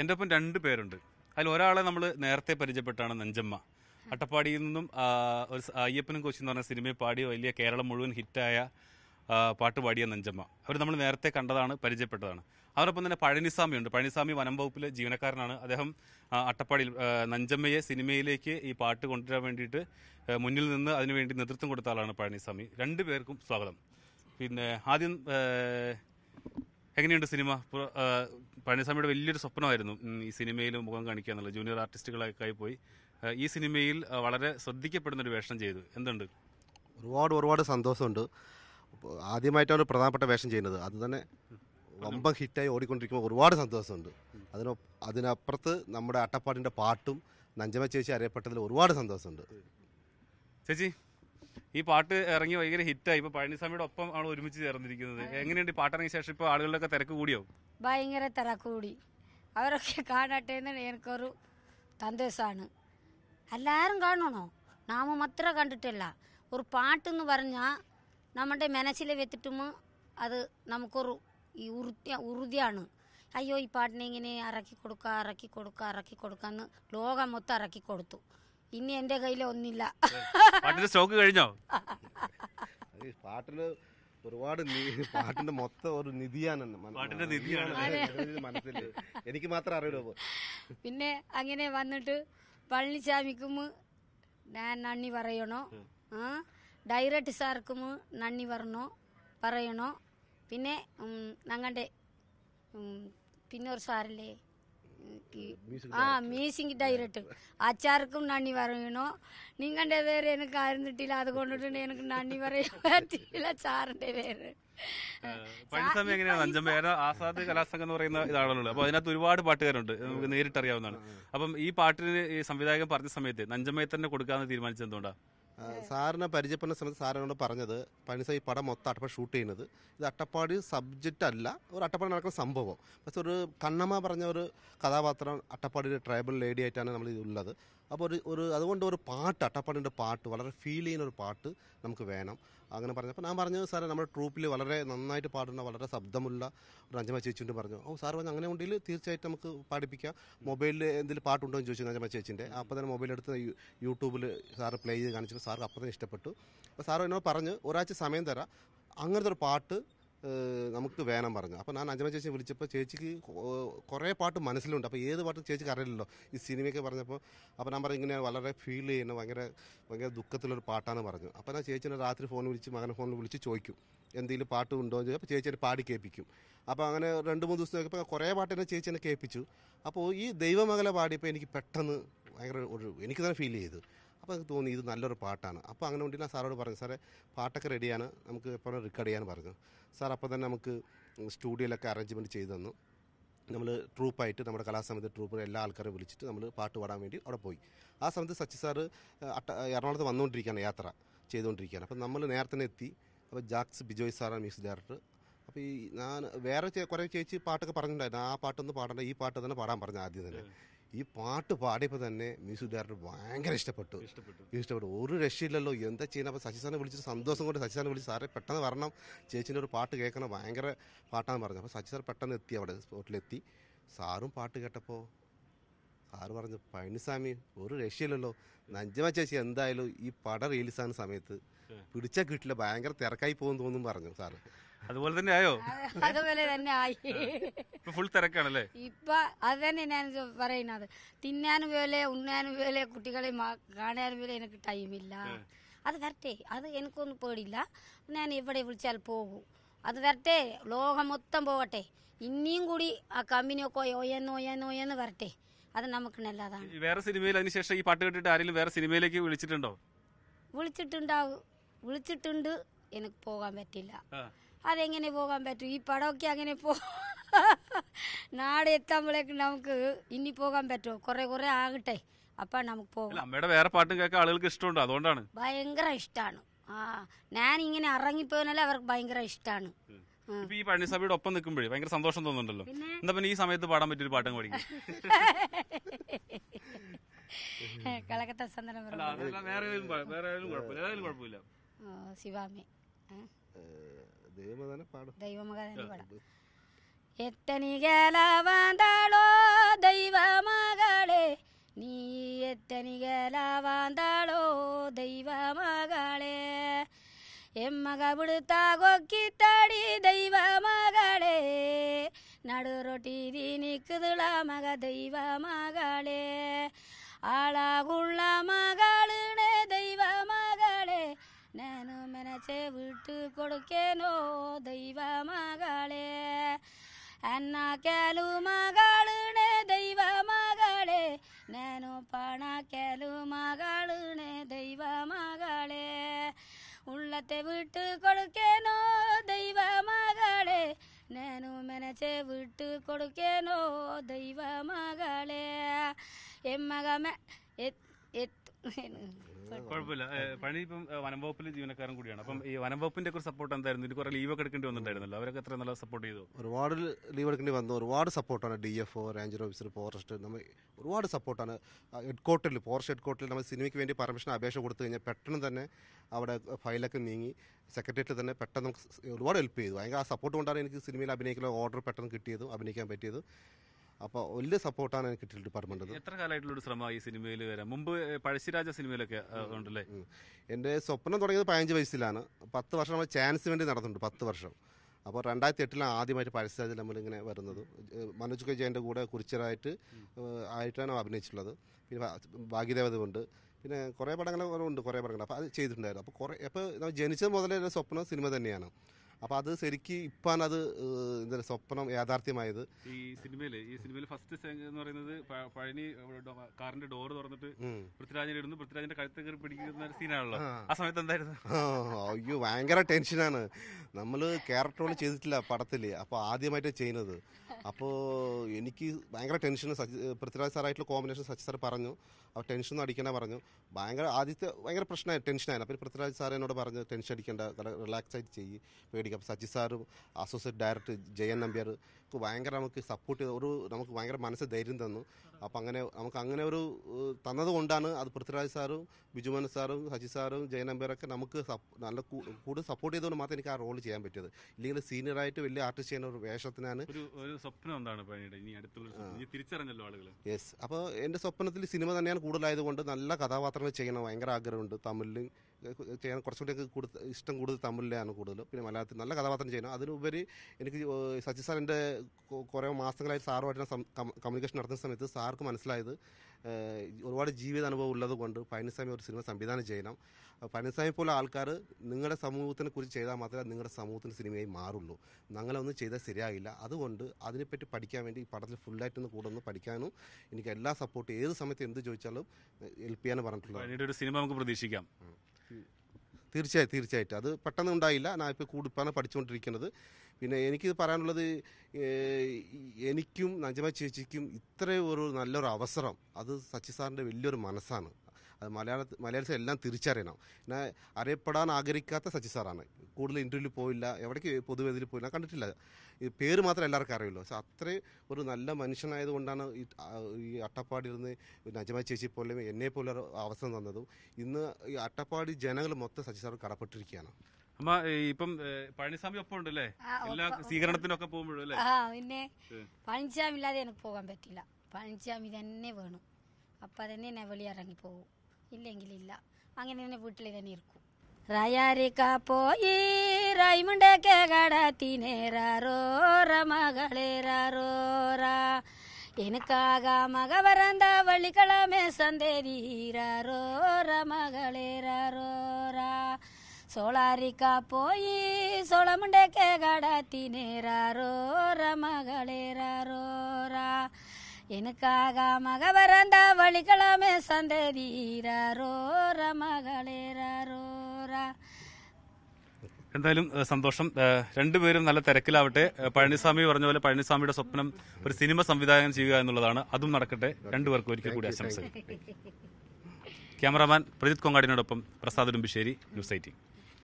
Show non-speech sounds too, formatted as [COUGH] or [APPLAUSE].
എൻ്റെ ഒപ്പം രണ്ട് പേരുണ്ട് അതിൽ ഒരാളെ നമ്മൾ നേരത്തെ പരിചയപ്പെട്ടാണ് നഞ്ചമ്മ അട്ടപ്പാടിയിൽ നിന്നും ഒരു അയ്യപ്പനും കൊച്ചി എന്ന് പറഞ്ഞ സിനിമയിൽ പാടി വലിയ കേരളം മുഴുവൻ ഹിറ്റായ പാട്ട് പാടിയ നഞ്ചമ്മ അവർ നമ്മൾ നേരത്തെ കണ്ടതാണ് പരിചയപ്പെട്ടതാണ് അവരൊപ്പം തന്നെ ഉണ്ട് പഴനിസ്വാമി വനം വകുപ്പിലെ ജീവനക്കാരനാണ് അദ്ദേഹം അട്ടപ്പാടിയിൽ നഞ്ചമ്മയെ സിനിമയിലേക്ക് ഈ പാട്ട് കൊണ്ടുവരാൻ വേണ്ടിയിട്ട് മുന്നിൽ നിന്ന് അതിനുവേണ്ടി നേതൃത്വം കൊടുത്ത ആളാണ് പഴനിസ്വാമി രണ്ടു പേർക്കും സ്വാഗതം പിന്നെ ആദ്യം എങ്ങനെയുണ്ട് സിനിമ പഴനിസ്വാമിയുടെ വലിയൊരു സ്വപ്നമായിരുന്നു ഈ സിനിമയിൽ മുഖം കാണിക്കുക എന്നുള്ളത് ജൂനിയർ ആർട്ടിസ്റ്റുകളൊക്കെ പോയി ഈ സിനിമയിൽ വളരെ ശ്രദ്ധിക്കപ്പെടുന്ന ഒരു വേഷം ചെയ്തു എന്തുണ്ട് ഒരുപാട് ഒരുപാട് സന്തോഷമുണ്ട് ആദ്യമായിട്ടാണ് പ്രധാനപ്പെട്ട വേഷം ചെയ്യുന്നത് അത് തന്നെ വമ്പ ഹിറ്റായി ഓടിക്കൊണ്ടിരിക്കുമ്പോൾ ഒരുപാട് സന്തോഷമുണ്ട് അതിന് അതിനപ്പുറത്ത് നമ്മുടെ അട്ടപ്പാടിൻ്റെ പാട്ടും നഞ്ചമ ചേച്ചി അറിയപ്പെട്ടതിൽ ഒരുപാട് സന്തോഷമുണ്ട് ചേച്ചി ഈ പാട്ട് ഇറങ്ങി ഭയങ്കര ഹിറ്റായി ഇപ്പൊ പഴനിസ്വാമിയുടെ ഒപ്പം ആണ് ഒരുമിച്ച് ചേർന്നിരിക്കുന്നത് എങ്ങനെയുണ്ട് പാട്ട് ഇറങ്ങിയ ശേഷം ഇപ്പൊ ആളുകളുടെ തിരക്ക് കൂടിയോ ഭയങ്കര തിരക്ക് കൂടി അവരൊക്കെ കാണട്ടെ എന്ന് എനിക്കൊരു സന്ദേശമാണ് എല്ലാവരും കാണണോ നാമ മാത്രം കണ്ടിട്ടില്ല ഒരു പാട്ടെന്ന് പറഞ്ഞാൽ നമ്മുടെ മനസ്സിൽ വെത്തിട്ടും അത് നമുക്കൊരു ഈ ഉറുതി ഉറുതിയാണ് അയ്യോ ഈ പാട്ടിനെ ഇങ്ങനെ ഇറക്കി കൊടുക്കുക ഇറക്കി കൊടുക്കുക ഇറക്കി കൊടുക്കുക എന്ന് ലോകം മൊത്തം ഇറക്കി കൊടുത്തു ഇനി എന്റെ കയ്യിൽ ഒന്നില്ല പാട്ടിന്റെ സ്റ്റോക്ക് കഴിഞ്ഞോ പാട്ടിന് ഒരുപാട് പാട്ടിന്റെ മൊത്തം ഒരു നിധിയാണെന്ന് മനസ്സിൽ എനിക്ക് മാത്രം അറിയുള്ളൂ പിന്നെ അങ്ങനെ വന്നിട്ട് പളനിസ്വാമിക്കും ഞാൻ നന്ദി പറയണോ ഡയറക്റ്റ് സാർക്കും നന്ദി പറഞ്ഞോ പറയണോ പിന്നെ ഞങ്ങളുടെ പിന്നെ ഒരു സാറില്ലേ ஆ மியூசிக் டைரக்டர் அச்சாருக்கும் நன்னி வரையணும் நீங்கண்டே வேறு எனக்கு அருந்துட்டில அது கொண்டுட்டு எனக்கு நன்னி வரையில சாருண்டே வேறு പണിസമയം എങ്ങനെയാണ് അഞ്ചമ്പ ആസാദ് കലാസംഘം എന്ന് പറയുന്ന ഇതാണല്ലോ അപ്പൊ അതിനകത്ത് ഒരുപാട് പാട്ടുകാരുണ്ട് നമുക്ക് അറിയാവുന്നതാണ് അപ്പം ഈ പാട്ടിന് ഈ സംവിധായകൻ പറഞ്ഞ സമയത്ത് നഞ്ചമ്മയെ തന്നെ കൊടുക്കാന്ന് തീരുമാനിച്ചത് സാറിനെ പരിചയപ്പെടുന്ന സമയത്ത് സാറിനോട് പറഞ്ഞത് പണിസ ഈ പടം മൊത്തം അട്ടപ്പാടി ഷൂട്ട് ചെയ്യുന്നത് ഇത് അട്ടപ്പാടി സബ്ജക്റ്റ് അല്ല ഒരു അട്ടപ്പാടി നടക്കുന്ന സംഭവം പക്ഷെ ഒരു കണ്ണമ്മ പറഞ്ഞ ഒരു കഥാപാത്രം അട്ടപ്പാടി ട്രൈബൽ ലേഡി ആയിട്ടാണ് നമ്മൾ ഇത് ഉള്ളത് അപ്പോൾ ഒരു ഒരു അതുകൊണ്ട് ഒരു പാട്ട് അട്ടപ്പാടിൻ്റെ പാട്ട് വളരെ ഫീൽ ചെയ്യുന്ന ഒരു പാട്ട് നമുക്ക് വേണം അങ്ങനെ പറഞ്ഞപ്പോൾ ഞാൻ പറഞ്ഞു സാറേ നമ്മുടെ ട്രൂപ്പിൽ വളരെ നന്നായിട്ട് പാടുന്ന വളരെ ശബ്ദമുള്ള ഒരു അഞ്ചമ ചേച്ചിൻ്റെ പറഞ്ഞു ഓ സാർ പറഞ്ഞു അങ്ങനെ ഉണ്ടെങ്കിൽ തീർച്ചയായിട്ടും നമുക്ക് പാടിപ്പിക്കാം മൊബൈലിൽ എന്തെങ്കിലും പാട്ടുണ്ടോ എന്ന് ചോദിച്ചു അഞ്ചമ ചേച്ചിൻ്റെ അപ്പോൾ തന്നെ മൊബൈൽ എടുത്ത് യൂട്യൂബിൽ സാറ് പ്ലേ ചെയ്ത് കാണിച്ചപ്പോൾ സാർക്ക് അപ്പം തന്നെ ഇഷ്ടപ്പെട്ടു അപ്പോൾ സാർ എന്നോട് പറഞ്ഞു ഒരാഴ്ച സമയം തരാം അങ്ങനത്തെ ഒരു പാട്ട് നമുക്ക് വേണം പറഞ്ഞു അപ്പോൾ ഞാൻ അഞ്ചന ചേച്ചി വിളിച്ചപ്പോൾ ചേച്ചിക്ക് കുറേ പാട്ട് മനസ്സിലുണ്ട് അപ്പോൾ ഏത് പാട്ടും ചേച്ചിക്ക് അറിയില്ലല്ലോ ഈ സിനിമയൊക്കെ പറഞ്ഞപ്പോൾ അപ്പോൾ ഞാൻ പറഞ്ഞു ഇങ്ങനെ വളരെ ഫീൽ ചെയ്യുന്ന ഭയങ്കര ഭയങ്കര ദുഃഖത്തിലൊരു പാട്ടാണ് പറഞ്ഞു അപ്പോൾ ഞാൻ ചേച്ചിനെ രാത്രി ഫോൺ വിളിച്ച് മകനെ ഫോണിൽ വിളിച്ച് ചോദിക്കും എന്തെങ്കിലും പാട്ട് ഉണ്ടോ എന്ന് ചോദിച്ചാൽ അപ്പോൾ ചേച്ചി പാടി കേൾപ്പിക്കും അപ്പോൾ അങ്ങനെ രണ്ട് മൂന്ന് ദിവസം നോക്കിയപ്പോൾ കുറേ പാട്ട് എന്നെ ചേച്ചി എന്നെ കേൾപ്പിച്ചു അപ്പോൾ ഈ ദൈവമകല പാടിയപ്പോൾ എനിക്ക് പെട്ടെന്ന് ഭയങ്കര ഒരു എനിക്ക് തന്നെ ഫീൽ ചെയ്തു അപ്പോൾ തോന്നി ഇത് നല്ലൊരു പാട്ടാണ് അപ്പോൾ അങ്ങനെ വേണ്ടി ഞാൻ സാറോട് പറഞ്ഞു സാറേ പാട്ടൊക്കെ റെഡിയാണ് നമുക്ക് എപ്പോഴും റെക്കോർഡ് ചെയ്യാൻ പറഞ്ഞു സാർ അപ്പോൾ തന്നെ നമുക്ക് സ്റ്റുഡിയോയിലൊക്കെ അറേഞ്ച്മെൻറ്റ് ചെയ്തു തന്നു നമ്മൾ ട്രൂപ്പായിട്ട് നമ്മുടെ കലാസമിതി ട്രൂപ്പ് എല്ലാ ആൾക്കാരെയും വിളിച്ചിട്ട് നമ്മൾ പാട്ട് പാടാൻ വേണ്ടി അവിടെ പോയി ആ സമയത്ത് സച്ചി അട്ട എറണാകുളത്ത് വന്നുകൊണ്ടിരിക്കുകയാണ് യാത്ര ചെയ്തുകൊണ്ടിരിക്കുകയാണ് അപ്പോൾ നമ്മൾ നേരത്തെ എത്തി അപ്പോൾ ജാക്സ് ബിജോയ് സാറാണ് മ്യൂസിക് ഡയറക്ടർ അപ്പോൾ ഈ ഞാൻ വേറെ കുറേ ചേച്ചി പാട്ടൊക്കെ പറഞ്ഞിട്ടുണ്ടായിരുന്നു ആ പാട്ടൊന്നും പാടണ്ട ഈ പാട്ട് തന്നെ പാടാൻ പറഞ്ഞു ആദ്യം തന്നെ ഈ പാട്ട് പാടിയപ്പോൾ തന്നെ മ്യൂസിക് ഭയങ്കര ഇഷ്ടപ്പെട്ടു ഇഷ്ടപ്പെട്ടു ഒരു രക്ഷയില്ലല്ലോ എന്താ ചെയ്യുന്ന അപ്പോൾ ശശിസാറിനെ വിളിച്ചിട്ട് സന്തോഷം കൊണ്ട് ശശിസാറിനെ വിളിച്ച് സാറെ പെട്ടെന്ന് വരണം ചേച്ചിൻ്റെ ഒരു പാട്ട് കേൾക്കണം ഭയങ്കര പാട്ടാണെന്ന് പറഞ്ഞു അപ്പോൾ ശശിസാർ പെട്ടെന്ന് എത്തി അവിടെ സ്പോട്ടിലെത്തി സാറും പാട്ട് കേട്ടപ്പോൾ സാറ് പറഞ്ഞു പഴനിസ്വാമി ഒരു രക്ഷയില്ലല്ലോ നഞ്ചമ ചേച്ചി എന്തായാലും ഈ പടം റിലീസാകുന്ന സമയത്ത് പിടിച്ചാൽ കിട്ടില്ല ഭയങ്കര തിരക്കായി പോകുമെന്ന് തോന്നും പറഞ്ഞു സാറ് അതുപോലെ തന്നെ ആയോ അതുപോലെ തന്നെ ആയി ഫുൾ തിരക്കാണല്ലേ ഇപ്പൊ അത് തന്നെ ഞാൻ പറയുന്നത് തിന്നാനും പോലെ ഉണ്ണാനും പോലെ കുട്ടികളെ കാണാനും പോലെ എനിക്ക് ടൈമില്ല അത് വരട്ടെ അത് എനിക്കൊന്നും പേടില്ല ഞാൻ എവിടെ വിളിച്ചാൽ പോകും അത് വരട്ടെ ലോകം മൊത്തം പോകട്ടെ ഇനിയും കൂടി ആ ഒക്കെ ഒയന്ന് ഒയന്ന് ഒയന്ന് വരട്ടെ അത് നമുക്ക് നല്ലതാണ് വേറെ സിനിമയിൽ അതിനുശേഷം ഈ പാട്ട് കേട്ടിട്ട് ആരെങ്കിലും വേറെ സിനിമയിലേക്ക് വിളിച്ചിട്ടുണ്ടോ വിളിച്ചിട്ടുണ്ടാവും വിളിച്ചിട്ടുണ്ട് എനിക്ക് പോകാൻ പറ്റില്ല അതെങ്ങനെ പോകാൻ പറ്റും ഈ പടമൊക്കെ അങ്ങനെ പോ [LAUGHS] നാട് എത്തുമ്പോഴേക്ക് നമുക്ക് ഇനി പോകാൻ പറ്റുമോ കുറെ കുറെ ആകട്ടെ അപ്പൊ നമുക്ക് പോകാം അമ്മയുടെ വേറെ പാട്ടും കേൾക്കാൻ ആളുകൾക്ക് ഇഷ്ടമുണ്ട് അതുകൊണ്ടാണ് ഭയങ്കര ഇഷ്ടമാണ് ആ ഞാൻ ഇങ്ങനെ ഇറങ്ങിപ്പോയനല്ല അവർക്ക് ഭയങ്കര ഇഷ്ടമാണ് ഈ പഴനിസഭയുടെ ഒപ്പം നിൽക്കുമ്പോഴേ ഭയങ്കര സന്തോഷം തോന്നുന്നുണ്ടല്ലോ എന്താ പിന്നെ ഈ സമയത്ത് പാടാൻ പറ്റിയൊരു പാട്ടും കൂടി [LAUGHS] കളക്കത്ത സന്ദനം വേറെ കുഴപ്പമില്ല ശിവാമി ദൈവമകനെ പാടാം എത്തനികലവാന്താളോ ദൈവമകളെ നീ എത്തനികലവാന്താളോ ദൈവമകളെ എമ്മക പിടുത്താ കൊക്കിത്തടി ദൈവമകളെ நடு ரொட்டி தீ நிக்குதுளா மக தெய்வ மகளே ஆளாகுள்ள மகளு ನಾನು ಮೆನಚೆ ಬಿಟ್ಟು ಕೊಡುಕೇನೋ ದೈವ ಮಗಳೇ ಅನ್ನ ಕ್ಯಾಲು ಮಗಳೇ ದೈವ ಮಗಳೇ ನಾನು ಪಣ ಕ್ಯಾಲು ಮಗಳೇ ದೈವ ಮಗಳೇ ഉള്ളത്തെ വിട്ട് കൊടുക്കേനോ ദൈവ മകളെ ഞാനു മെനച്ച് വിട്ട് കൊടുക്കേനോ ദൈവ മകളെ എമ്മകമ കുഴപ്പമില്ല പണി ഇപ്പം വനംവകുപ്പിൽ ജീവനക്കാരൻ കൂടിയാണ് അപ്പം ഈ വനം വകുപ്പിന്റെ ഒക്കെ സപ്പോർട്ട് എന്തായിരുന്നു ഇതിന് കുറെ ലീവ് ഒക്കെ എടുക്കേണ്ടി വന്നിട്ടുണ്ടായിരുന്നല്ലോ അവരൊക്കെ എത്ര നല്ല സപ്പോർട്ട് ചെയ്തു ഒരുപാട് ലീവ് എടുക്കേണ്ടി വന്നു ഒരുപാട് സപ്പോർട്ടാണ് D F O ranger officer forest നമ്മൾ ഒരുപാട് സപ്പോർട്ടാണ് ഹെഡ് ക്വാർട്ടറിൽ ഫോറസ്റ്റ് ഹെഡ് ക്വാർട്ടറിൽ നമ്മൾ സിനിമയ്ക്ക് വേണ്ടി പെർമിഷൻ അപേക്ഷ കൊടുത്തു കഴിഞ്ഞാൽ പെട്ടെന്ന് തന്നെ അവിടെ ഫയലൊക്കെ നീങ്ങി സെക്രട്ടേറിയറ്റിൽ തന്നെ പെട്ടെന്ന് നമുക്ക് ഒരുപാട് ഹെൽപ്പ് ചെയ്തു ഭയങ്കര ആ സപ്പോർട്ട് കൊണ്ടാണ് എനിക്ക് സിനിമയിൽ അഭിനയിക്കുന്ന ഓർഡർ പെട്ടെന്ന് കിട്ടിയതും അഭിനയിക്കാൻ പറ്റിയത് അപ്പോൾ വലിയ സപ്പോർട്ടാണ് എനിക്ക് കിട്ടിയ ഡിപ്പാർട്ട്മെന്റ് എത്ര കാലമായിട്ടുള്ള ഒരു ശ്രമമായി സിനിമയിൽ വരാം മുമ്പ് പഴശ്ശിരാജ സിനിമയിലൊക്കെ ഉണ്ടല്ലേ എൻ്റെ സ്വപ്നം തുടങ്ങിയത് പതിനഞ്ച് വയസ്സിലാണ് പത്ത് വർഷം നമ്മൾ ചാൻസ് വേണ്ടി നടന്നിട്ടുണ്ട് പത്ത് വർഷം അപ്പോൾ രണ്ടായിരത്തി എട്ടിലാണ് ആദ്യമായിട്ട് പഴശ്ശിരാജ നമ്മളിങ്ങനെ വരുന്നത് മനോജ് കെ ജയൻ്റെ കൂടെ കുറിച്ചരായിട്ട് ആയിട്ടാണ് അഭിനയിച്ചിട്ടുള്ളത് പിന്നെ ഭാഗ്യദേവത പിന്നെ കുറേ പടങ്ങൾ ഉണ്ട് കുറേ പടങ്ങൾ അപ്പോൾ അത് ചെയ്തിട്ടുണ്ടായിരുന്നു അപ്പോൾ കുറേ അപ്പോൾ ജനിച്ചത് മുതലേ സ്വപ്നം സിനിമ തന്നെയാണ് അപ്പോൾ അത് ശരിക്ക് ഇപ്പാണ് അത് എന്താ സ്വപ്നം യാഥാർത്ഥ്യമായത് ഈ സിനിമയിൽ ഈ സിനിമയിൽ ഫസ്റ്റ് എന്ന് പറയുന്നത് പഴനി കാറിന്റെ ഡോർ തുറന്നിട്ട് പൃഥ്വിരാജിനെ ഇടുന്നു പൃഥ്വിരാജിന്റെ കഴുത്ത് കയറി പിടിക്കുന്ന ഒരു സീനാണല്ലോ ആ സമയത്ത് എന്തായിരുന്നു അയ്യോ ഭയങ്കര ടെൻഷനാണ് നമ്മള് ക്യാരക്ടർ ചെയ്തിട്ടില്ല പടത്തിൽ അപ്പോൾ ആദ്യമായിട്ട് ചെയ്യുന്നത് അപ്പോൾ എനിക്ക് ഭയങ്കര ടെൻഷൻ പൃഥ്വിരാജ് സാറായിട്ടുള്ള കോമ്പിനേഷൻ സച്ചി സാർ പറഞ്ഞു അപ്പോൾ ടെൻഷൻ ഒന്നും പറഞ്ഞു ഭയങ്കര ആദ്യത്തെ ഭയങ്കര പ്രശ്നമായി ടെൻഷനായിരുന്നു അപ്പോൾ പൃഥ്വിരാജ് സാർ എന്നോട് പറഞ്ഞു ടെൻഷൻ അടിക്കേണ്ട റിലാക്സ് ആയിട്ട് ചെയ്യ് പേടി സാധിക്കും അപ്പോൾ Saji sir associate director Jayan Nambiar ഭയങ്കര നമുക്ക് സപ്പോർട്ട് ചെയ്ത ഒരു നമുക്ക് ഭയങ്കര മനസ്സ് ധൈര്യം തന്നു അപ്പം അങ്ങനെ നമുക്ക് അങ്ങനെ ഒരു തന്നതുകൊണ്ടാണ് അത് പൃഥ്വിരാജ് സാറും ബിജുമൻ സാറും സജി സാറും ജയൻ നമ്പ്യാറൊക്കെ നമുക്ക് നല്ല കൂടുതൽ സപ്പോർട്ട് ചെയ്തുകൊണ്ട് മാത്രമേ എനിക്ക് ആ റോൾ ചെയ്യാൻ പറ്റിയത് ഇല്ലെങ്കിൽ സീനിയറായിട്ട് വലിയ ആർട്ടിസ്റ്റ് ചെയ്യുന്ന ഒരു വേഷത്തിനാണ് തിരിച്ചറിഞ്ഞല്ലോ ആളുകൾ യെസ് അപ്പോൾ എൻ്റെ സ്വപ്നത്തിൽ സിനിമ തന്നെയാണ് കൂടുതലായതുകൊണ്ട് നല്ല കഥാപാത്രങ്ങൾ ചെയ്യണം ഭയങ്കര ആഗ്രഹമുണ്ട് തമിഴിലും ചെയ്യാൻ കുറച്ചുകൂടി എനിക്ക് കൂടുതൽ ഇഷ്ടം കൂടുതൽ തമിഴിലാണ് കൂടുതലും പിന്നെ മലയാളത്തിൽ നല്ല കഥാപാത്രം ചെയ്യണം അതിലുപരി എനിക്ക് സച്ചി സാറിൻ്റെ കുറേ മാസങ്ങളായി സാറുമായിട്ട് കമ്മ്യൂണിക്കേഷൻ നടത്തുന്ന സമയത്ത് സാർക്ക് മനസ്സിലായത് ഒരുപാട് ജീവിത അനുഭവം ഉള്ളത് കൊണ്ട് പഴനിസ്വാമി ഒരു സിനിമ സംവിധാനം ചെയ്യണം പഴനിസ്വാമി പോലെ ആൾക്കാർ നിങ്ങളുടെ സമൂഹത്തിനെ കുറിച്ച് ചെയ്താൽ മാത്രമേ നിങ്ങളുടെ സമൂഹത്തിന് സിനിമയായി മാറുള്ളൂ ഞങ്ങളൊന്നും ചെയ്താൽ ശരിയാകില്ല അതുകൊണ്ട് അതിനെപ്പറ്റി പഠിക്കാൻ വേണ്ടി ഈ പടത്തിൽ ഒന്ന് കൂടെ ഒന്ന് പഠിക്കാനും എനിക്ക് എല്ലാ സപ്പോർട്ടും ഏത് സമയത്ത് എന്ത് ചോദിച്ചാലും ഹെൽപ്പ് ചെയ്യാനും പറഞ്ഞിട്ടുള്ളത് ഒരു സിനിമ നമുക്ക് പ്രതീക്ഷിക്കാം തീർച്ചയായും തീർച്ചയായിട്ടും അത് പെട്ടെന്ന് ഉണ്ടായില്ല ഞാൻ ഇപ്പോൾ കൂടിപ്പാണ് പഠിച്ചുകൊണ്ടിരിക്കുന്നത് പിന്നെ എനിക്കിത് പറയാനുള്ളത് എനിക്കും നജമ ചേച്ചിക്കും ഇത്രയും ഒരു നല്ലൊരു അവസരം അത് സച്ചി വലിയൊരു മനസ്സാണ് അത് മലയാള മലയാളത്തിൽ എല്ലാം തിരിച്ചറിയണം പിന്നെ അറിയപ്പെടാൻ ആഗ്രഹിക്കാത്ത സച്ചി സാറാണ് കൂടുതൽ ഇൻ്റർവ്യൂവിൽ പോയില്ല എവിടേക്ക് പൊതുവേദിയിൽ പോയില്ല കണ്ടിട്ടില്ല ഈ പേര് മാത്രം എല്ലാവർക്കും അറിയുള്ളൂ പക്ഷെ അത്രയും ഒരു നല്ല മനുഷ്യനായതുകൊണ്ടാണ് ഈ ഈ അട്ടപ്പാടിയിരുന്ന് നജമ ചേച്ചി പോലെ എന്നെ പോലെ അവസരം തന്നതും ഇന്ന് ഈ അട്ടപ്പാടി ജനങ്ങൾ മൊത്തം സച്ചി സാർ കടപ്പെട്ടിരിക്കുകയാണ് അമ്മ ഒപ്പം ഉണ്ടല്ലേ എല്ലാ പിന്നെ പഴനിസ്വാമി ഇല്ലാതെ എനിക്ക് പോകാൻ പറ്റില്ല പഴനിസ്വാമി തന്നെ വേണം അപ്പൊ തന്നെ നെവളി ഇറങ്ങി പോകും ഇല്ലെങ്കിലില്ല അങ്ങനെ തന്നെ വീട്ടിൽ തന്നെ ഇരിക്കും റയാരിക്ക പോയി റൈമുണ്ടൊക്കെ കടത്തിനേറാറോ മകളേറാറോറാ எனக்காக மக வரந்த வள்ளிக்கிழமை சந்தேரீரோர மகளேரோரா சோளாரிக்கா போய் சோளமுண்டே கே கடத்தி நேராரோர மகளேரோரா எனக்காக மகவரந்த வழிகளமே சந்ததிரோர மகளேரோரா എന്തായാലും സന്തോഷം രണ്ടുപേരും നല്ല തിരക്കിലാവട്ടെ പഴനിസ്വാമി പറഞ്ഞ പോലെ പഴനിസ്വാമിയുടെ സ്വപ്നം ഒരു സിനിമ സംവിധാനം ചെയ്യുക എന്നുള്ളതാണ് അതും നടക്കട്ടെ രണ്ടുപേർക്കും ഒരിക്കൽ കൂടി ആശംസകൾ ക്യാമറാമാൻ പ്രജിത് കൊങ്ങാടിനോടൊപ്പം പ്രസാദ് ഉടുമ്പിശ്ശേരി ന്യൂസ് എയ്റ്റീൻ